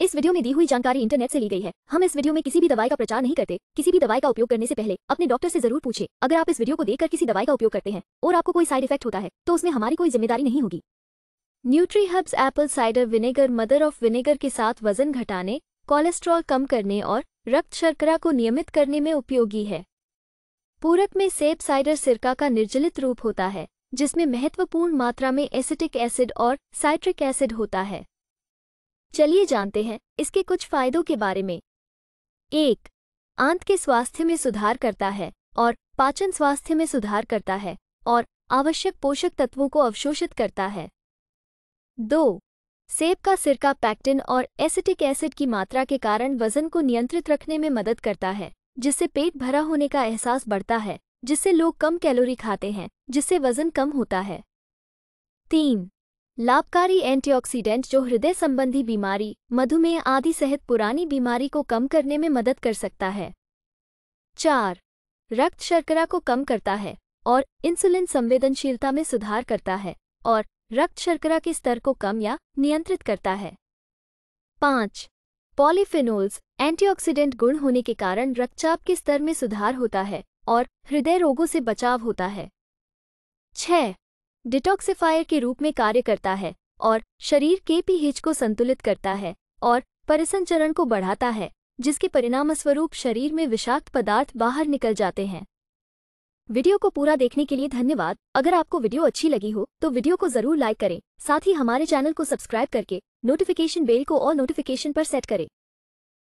इस वीडियो में दी हुई जानकारी इंटरनेट से ली गई है हम इस वीडियो में किसी भी दवाई का प्रचार नहीं करते किसी भी दवाई का उपयोग करने से पहले अपने डॉक्टर से जरूर पूछे अगर आप इस वीडियो को देखकर किसी दवाई का उपयोग करते हैं और आपको कोई साइड इफेक्ट होता है तो उसमें हमारी कोई जिम्मेदारी नहीं होगी Nutriherbs apple cider vinegar mother of vinegar के साथ वजन घटाने कोलेस्ट्रॉल कम करने और रक्त शर्करा को नियमित करने में उपयोगी है पूरक में सेब साइडर सिरका का निर्जलित रूप होता है जिसमें महत्वपूर्ण मात्रा में एसिटिक एसिड और साइट्रिक एसिड होता है चलिए जानते हैं इसके कुछ फायदों के बारे में एक आंत के स्वास्थ्य में सुधार करता है और पाचन स्वास्थ्य में सुधार करता है और आवश्यक पोषक तत्वों को अवशोषित करता है दो सेब का सिरका पैक्टिन और एसिटिक एसिड की मात्रा के कारण वजन को नियंत्रित रखने में मदद करता है जिससे पेट भरा होने का एहसास बढ़ता है जिससे लोग कम कैलोरी खाते हैं जिससे वजन कम होता है तीन लाभकारी एंटीऑक्सीडेंट जो हृदय संबंधी बीमारी मधुमेह आदि सहित पुरानी बीमारी को कम करने में मदद कर सकता है चार रक्त शर्करा को कम करता है और इंसुलिन संवेदनशीलता में सुधार करता है और रक्त शर्करा के स्तर को कम या नियंत्रित करता है पाँच पॉलीफिनोल्स एंटीऑक्सीडेंट गुण होने के कारण रक्तचाप के स्तर में सुधार होता है और हृदय रोगों से बचाव होता है छह डिटॉक्सिफायर के रूप में कार्य करता है और शरीर के पीएच को संतुलित करता है और परिसंचरण को बढ़ाता है जिसके परिणामस्वरूप शरीर में विषाक्त पदार्थ बाहर निकल जाते हैं वीडियो को पूरा देखने के लिए धन्यवाद अगर आपको वीडियो अच्छी लगी हो तो वीडियो को जरूर लाइक करें साथ ही हमारे चैनल को सब्सक्राइब करके नोटिफिकेशन बेल को और नोटिफिकेशन पर सेट करें